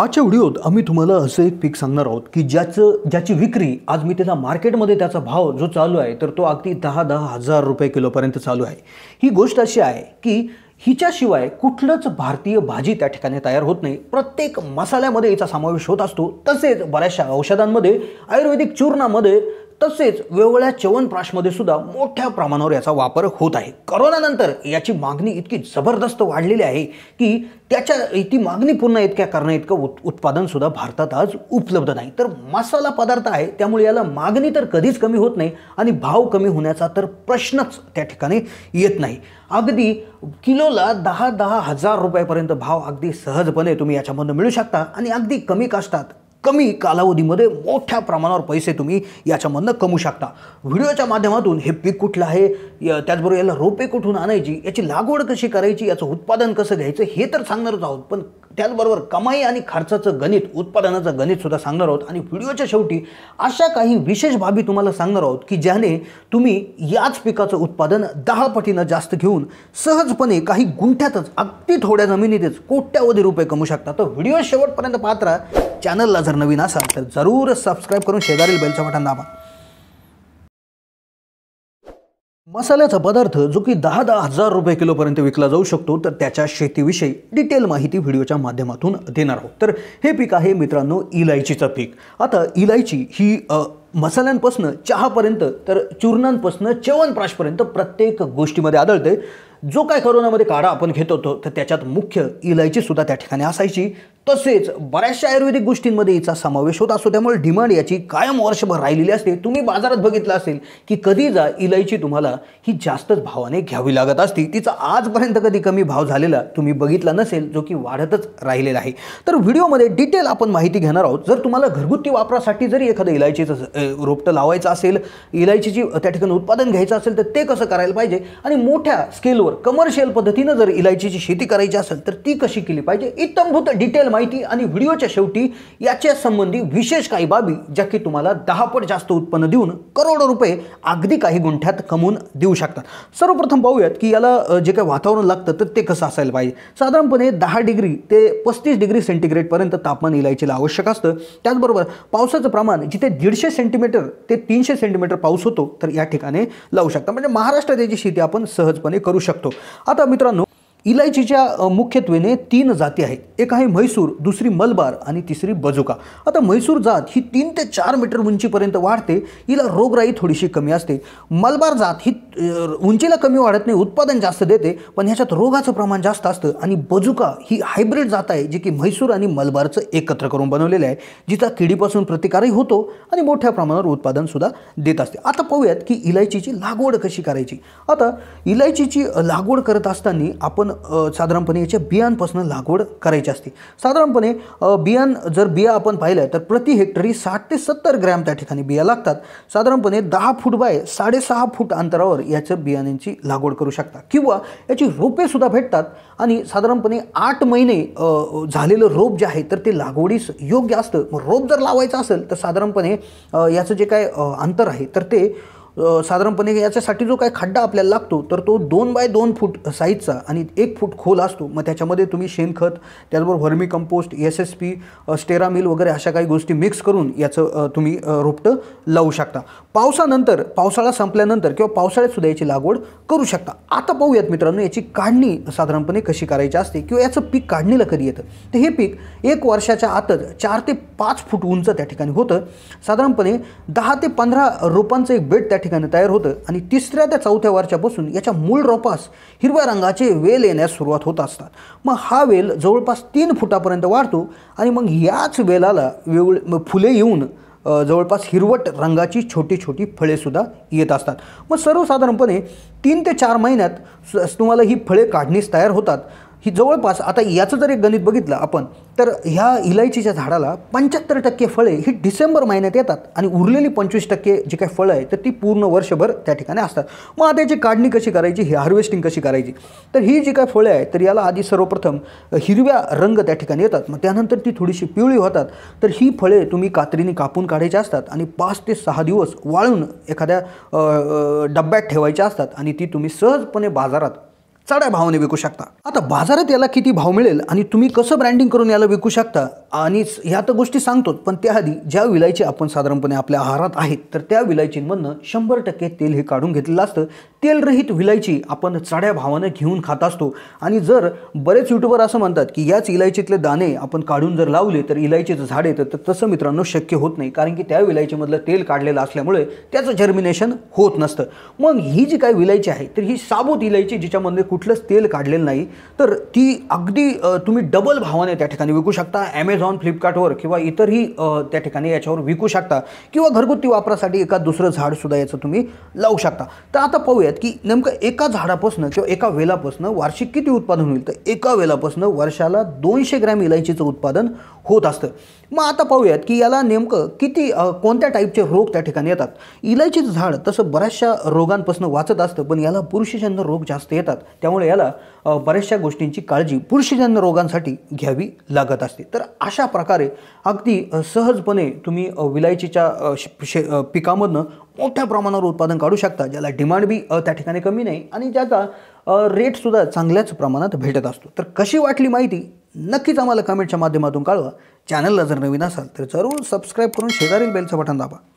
आजच्या व्हिडिओत आम्ही तुम्हाला असं एक पीक सांगणार आहोत की ज्याचं ज्याची विक्री आज मी त्याचा मार्केटमध्ये त्याचा भाव जो चालू आहे तर तो अगदी दहा दहा हजार रुपये किलोपर्यंत चालू आहे ही गोष्ट अशी आहे की हिच्याशिवाय कुठलंच भारतीय भाजी त्या ठिकाणी तयार होत नाही प्रत्येक मसाल्यामध्ये याचा समावेश होत असतो तसेच बऱ्याचशा औषधांमध्ये आयुर्वेदिक चूर्णामध्ये तसेच वेगवेगळ्या च्यवनप्राशमध्ये सुद्धा मोठ्या प्रमाणावर याचा वापर होत आहे करोनानंतर याची मागणी इतकी जबरदस्त वाढलेली आहे की त्याच्या ती मागणी पूर्ण इतक्या करणं इतकं उत् उत्पादनसुद्धा भारतात आज उपलब्ध नाही तर मसाला पदार्थ आहे त्यामुळे याला मागणी तर कधीच कमी होत नाही आणि भाव कमी होण्याचा तर प्रश्नच त्या ठिकाणी येत नाही अगदी किलोला दहा दहा हजार रुपयापर्यंत भाव अगदी सहजपणे तुम्ही याच्यामधून मिळू शकता आणि अगदी कमी काष्टात कमी कालावधीमध्ये मोठ्या प्रमाणावर पैसे तुम्ही याच्यामधनं कमू शकता व्हिडिओच्या माध्यमातून हे पीक कुठलं आहे त्याचबरोबर याला रोपे कुठून आणायची याची लागवड कशी करायची याचं उत्पादन कसं घ्यायचं हे तर सांगणारच आहोत पण त्याचबरोबर कमाई आणि खर्चाचं गणित उत्पादनाचं गणितसुद्धा सांगणार आहोत आणि व्हिडिओच्या शेवटी अशा काही विशेष बाबी तुम्हाला सांगणार आहोत की ज्याने तुम्ही याच पिकाचं उत्पादन दहा पटीनं जास्त घेऊन सहजपणे काही गुंठ्यातच अगदी थोड्या जमिनीतच कोट्यावधी रुपये कमवू शकता तर व्हिडिओ शेवटपर्यंत पात्र चॅनलला जर नवीन असाल तर जरूर सबस्क्राईब करून शेजारील बेलचा बटन दाबा मसाल्याचा पदार्थ जो की दहा दहा हजार रुपये किलोपर्यंत विकला जाऊ शकतो तर त्याच्या शेतीविषयी डिटेल माहिती व्हिडिओच्या माध्यमातून देणार आहोत तर हे पीक आहे मित्रांनो इलायचीचं पीक आता इलायची ही मसाल्यांपासून चहापर्यंत तर चूर्णांपासनं च्यवनप्राशपर्यंत प्रत्येक गोष्टीमध्ये आदळते जो काय करोनामध्ये काढा आपण घेत होतो तर त्याच्यात मुख्य इलायचीसुद्धा त्या ठिकाणी असायची तसेच बऱ्याचशा आयुर्वेदिक गोष्टींमध्ये याचा समावेश होत असतो त्यामुळे डिमांड याची कायम वर्षभर राहिलेली असते तुम्ही बाजारात बघितलं असेल की कधी जा इलायची तुम्हाला ही जास्तच भावाने घ्यावी लागत असती तिचा आजपर्यंत कधी कमी भाव झालेला तुम्ही बघितला नसेल जो की वाढतच राहिलेला आहे तर व्हिडिओमध्ये डिटेल आपण माहिती घेणार आहोत जर तुम्हाला घरगुती वापरासाठी जरी एखादं इलायचीचं रोपटं लावायचं असेल इलायचीची त्या ठिकाणी उत्पादन घ्यायचं असेल तर ते कसं करायला पाहिजे आणि मोठ्या स्केलवर बरोबर कमर्शियल पद्धतीनं जर इलायचीची शेती करायची असेल तर ती कशी केली पाहिजे इतमभूत डिटेल माहिती आणि व्हिडिओच्या शेवटी याच्या संबंधी विशेष काही बाबी ज्या की तुम्हाला दहा पट जास्त उत्पन्न देऊन करोडो रुपये अगदी काही गुंठ्यात कमवून देऊ शकतात सर्वप्रथम पाहूयात की याला जे काही वातावरण लागतं तर ते कसं असायला पाहिजे साधारणपणे दहा डिग्री ते पस्तीस डिग्री सेंटीग्रेडपर्यंत तापमान इलायचीला आवश्यक असतं त्याचबरोबर पावसाचं प्रमाण जिथे दीडशे सेंटीमीटर ते तीनशे सेंटीमीटर पाऊस होतो तर या ठिकाणी लावू शकता म्हणजे महाराष्ट्रात याची शेती आपण सहजपणे करू शकतो शकतो आता मित्रांनो इलायचीच्या मुख्यत्वेने तीन जाती आहेत एक आहे म्हैसूर दुसरी मलबार आणि तिसरी बजुका आता म्हैसूर जात ही तीन ते चार मीटर उंचीपर्यंत वाढते हिला रोगराई थोडीशी कमी असते मलबार जात ही उंचीला कमी वाढत नाही उत्पादन जास्त देते पण ह्याच्यात रोगाचं प्रमाण जास्त असतं आणि बजुका ही हायब्रिड जात आहे जी की म्हैसूर आणि मलबारचं एकत्र करून बनवलेलं आहे जिचा किडीपासून प्रतिकारही होतो आणि मोठ्या प्रमाणावर उत्पादनसुद्धा देत असते आता पाहूयात की इलायचीची लागवड कशी करायची आता इलायचीची लागवड करत असताना आपण साधारणपणे याच्या बियांपासून लागवड करायची असते साधारणपणे बियाण जर बिया आपण पाहिलं तर प्रति हेक्टरी साठ ते सत्तर ग्रॅम त्या ठिकाणी बिया लागतात साधारणपणे दहा फूट बाय साडेसहा फूट अंतरावर याचं बियाण्यांची लागवड करू शकता किंवा याची रोपे सुद्धा भेटतात आणि साधारणपणे आठ महिने झालेलं रोप जे आहे तर ते लागवडीस योग्य असतं मग रोप जर लावायचं असेल तर साधारणपणे याचं जे काय अंतर आहे तर ते साधारणपणे याच्यासाठी जो काय खड्डा आपल्याला लागतो तर तो दोन बाय दोन फूट साईजचा आणि एक फूट खोल असतो मग त्याच्यामध्ये तुम्ही शेणखत त्याचबरोबर vermicompost S S P स्टेरामिल वगैरे अशा काही गोष्टी मिक्स करून याचं तुम्ही रोपटं लावू शकता पावसानंतर पावसाळा संपल्यानंतर किंवा पावसाळ्यात सुद्धा याची लागवड करू शकता आता पाहूयात मित्रांनो याची काढणी साधारणपणे कशी करायची असते किंवा याचं पीक काढणीला कधी येतं तर हे पीक एक वर्षाच्या आतच चार ते पाच फूट उंच त्या ठिकाणी होतं साधारणपणे दहा ते पंधरा रोपांचं एक बेड त्या ठिकाणी तयार होतं आणि तिसऱ्या त्या चौथ्या वर्षापासून याच्या मूळ रोपास हिरव्या रंगाचे वेल येण्यास सुरुवात होत असतात मग हा वेल जवळपास तीन फुटापर्यंत वाढतो आणि मग याच वेलाला वेगळ फुले येऊन जवळपास हिरवट रंगाची छोटी छोटी फळेसुद्धा येत असतात मग सर्वसाधारणपणे तीन ते चार महिन्यात तुम्हाला ही फळे काढणीस तयार होतात ही जवळपास आता याचं जर एक गणित बघितलं आपण तर ह्या इलायचीच्या झाडाला पंच्याहत्तर टक्के फळे ही डिसेंबर महिन्यात येतात आणि उरलेली पंचवीस टक्के जी काही फळं आहेत तर ती पूर्ण वर्षभर त्या ठिकाणी असतात मग आता याची काढणी कशी करायची हे हार्वेस्टिंग कशी करायची तर ही जी काय फळे आहेत तर याला आधी सर्वप्रथम हिरव्या रंग त्या ठिकाणी येतात मग त्यानंतर ती थोडीशी पिवळी होतात तर ही फळे तुम्ही कात्रीने कापून काढायची असतात आणि पाच ते सहा दिवस वाळून एखाद्या डब्यात ठेवायच्या असतात आणि ती तुम्ही सहजपणे बाजारात चढ्या भावाने विकू शकता आता बाजारात याला किती भाव मिळेल आणि तुम्ही कसं ब्रँडिंग करून याला विकू शकता आणि ह्या तर गोष्टी सांगतोच पण त्याआधी ज्या विलायची आपण साधारणपणे आपल्या आहारात आहेत तर त्या विलायचींमधनं शंभर टक्के तेल हे काढून घेतलेलं असतं तेलरहित विलायची आपण चढ्या भावानं घेऊन खात असतो आणि जर बरेच युट्यूबर असं म्हणतात की याच इलायचीतले दाणे आपण काढून जर लावले तर इलायचीचं झाड येतं तर तसं मित्रांनो शक्य होत नाही कारण की त्या विलायचीमधलं तेल काढलेलं असल्यामुळे त्याचं जर्मिनेशन होत नसतं मग ही जी काय विलायची आहे तर ही साबूत इलायची जिच्यामध्ये कुठलंच तेल काढलेलं नाही तर ती अगदी तुम्ही डबल भावाने त्या ठिकाणी विकू शकता ॲमेझॉन फ्लिपकार्टवर किंवा इतरही त्या ठिकाणी याच्यावर विकू शकता किंवा घरगुती वापरासाठी एका दुसरं झाडसुद्धा याचं तुम्ही लावू शकता तर आता पाहूयात की नेमकं एका झाडापासून किंवा एका वेलापासून वार्षिक किती उत्पादन होईल तर एका वेलापासून वर्षाला दोनशे ग्रॅम इलायचीचं उत्पादन होत असतं मग आता पाहूयात की याला नेमकं किती कोणत्या टाईपचे रोग त्या ठिकाणी येतात इलायचीचं झाड तसं बऱ्याचशा रोगांपासून वाचत असतं पण याला पुरुषजन्य रोग जास्त येतात त्यामुळे याला बऱ्याचशा गोष्टींची काळजी पुरुषजन्य रोगांसाठी घ्यावी लागत असते तर अशा प्रकारे अगदी सहजपणे तुम्ही विलायचीच्या शे पिकामधनं मोठ्या प्रमाणावर उत्पादन काढू शकता ज्याला डिमांड बी त्या ठिकाणी कमी नाही आणि ज्याचा रेटसुद्धा चांगल्याच प्रमाणात भेटत असतो तर कशी वाटली माहिती नक्कीच आम्हाला कमेंटच्या माध्यमातून कळवा चॅनलला जर नवीन असाल तर जरूर सबस्क्राईब करून शेजारील बेलचं बटन दाबा